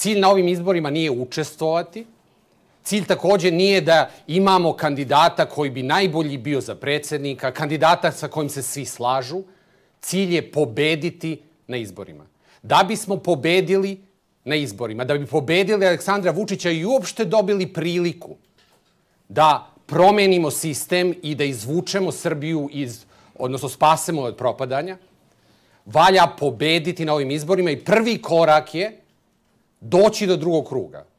Cilj na ovim izborima nije učestvovati, Cilj takođe nije da imamo kandidata koji bi najbolji bio za predsednika, kandidata sa kojim se svi slažu. Cilj je pobediti na izborima. Da bismo pobedili na izborima, da bi pobedili Aleksandra Vučića i uopšte dobili priliku da promenimo sistem i da izvučemo Srbiju iz, odnosno spasemo od propadanja, valja pobediti na ovim izborima i prvi korak je doći do drugog kruga.